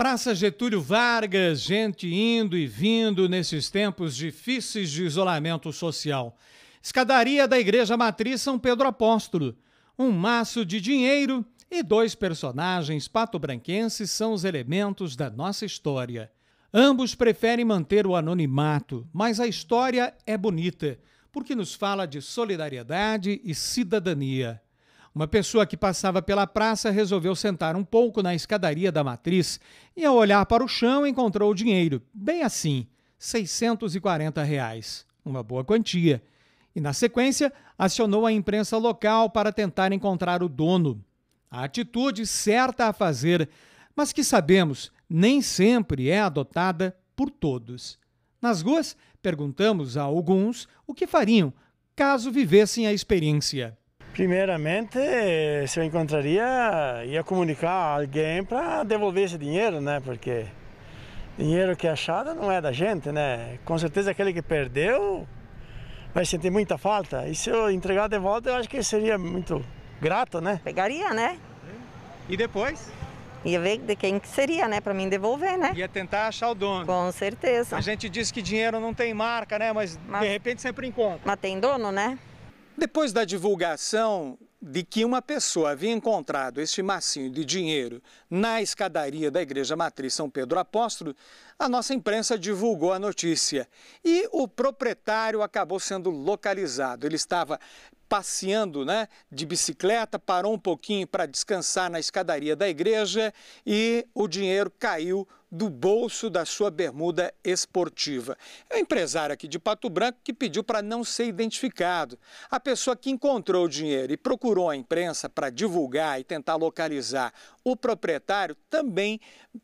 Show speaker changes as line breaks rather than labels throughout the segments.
Praça Getúlio Vargas, gente indo e vindo nesses tempos difíceis de isolamento social. Escadaria da Igreja Matriz São Pedro Apóstolo. Um maço de dinheiro e dois personagens pato-branquenses são os elementos da nossa história. Ambos preferem manter o anonimato, mas a história é bonita, porque nos fala de solidariedade e cidadania. Uma pessoa que passava pela praça resolveu sentar um pouco na escadaria da matriz e, ao olhar para o chão, encontrou o dinheiro, bem assim, 640 reais, uma boa quantia. E, na sequência, acionou a imprensa local para tentar encontrar o dono. A atitude certa a fazer, mas que sabemos nem sempre é adotada por todos. Nas ruas, perguntamos a alguns o que fariam caso vivessem a experiência primeiramente eh, se eu encontraria, ia comunicar alguém para devolver esse dinheiro, né? Porque dinheiro que é achado não é da gente, né? Com certeza aquele que perdeu vai sentir muita falta. E se eu entregar de volta, eu acho que seria muito grato, né? Pegaria, né? E depois? Ia ver de quem que seria, né? Para mim devolver, né? Ia tentar achar o dono. Com certeza. A gente diz que dinheiro não tem marca, né? Mas, mas de repente sempre encontra. Mas tem dono, né? Depois da divulgação de que uma pessoa havia encontrado este massinho de dinheiro na escadaria da Igreja Matriz São Pedro Apóstolo, a nossa imprensa divulgou a notícia e o proprietário acabou sendo localizado. Ele estava passeando né, de bicicleta, parou um pouquinho para descansar na escadaria da igreja e o dinheiro caiu do bolso da sua bermuda esportiva. É um empresário aqui de Pato Branco que pediu para não ser identificado. A pessoa que encontrou o dinheiro e procurou a imprensa para divulgar e tentar localizar o proprietário também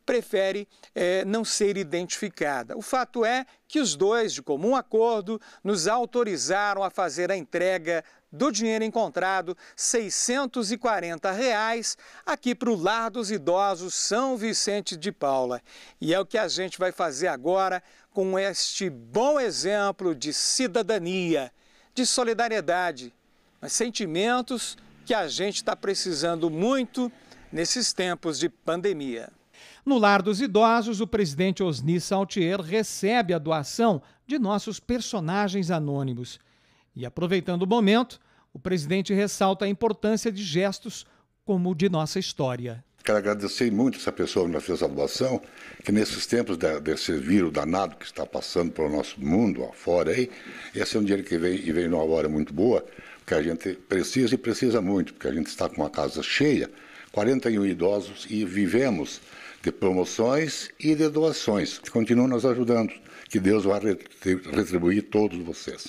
prefere é, não ser identificada. O fato é que os dois, de comum acordo, nos autorizaram a fazer a entrega do dinheiro encontrado, R$ 640, reais, aqui para o Lar dos Idosos São Vicente de Paula. E é o que a gente vai fazer agora com este bom exemplo de cidadania, de solidariedade, mas sentimentos que a gente está precisando muito nesses tempos de pandemia. No Lar dos Idosos, o presidente Osni Saltier recebe a doação de nossos personagens anônimos. E aproveitando o momento, o presidente ressalta a importância de gestos como o de nossa história.
Quero agradecer muito essa pessoa que me fez a doação, que nesses tempos desse vírus danado que está passando pelo nosso mundo afora aí, esse é um dinheiro que vem e vem numa hora muito boa, porque a gente precisa e precisa muito, porque a gente está com uma casa cheia, 41 idosos e vivemos de promoções e de doações. Continuem nos ajudando. Que Deus vá retribuir todos vocês.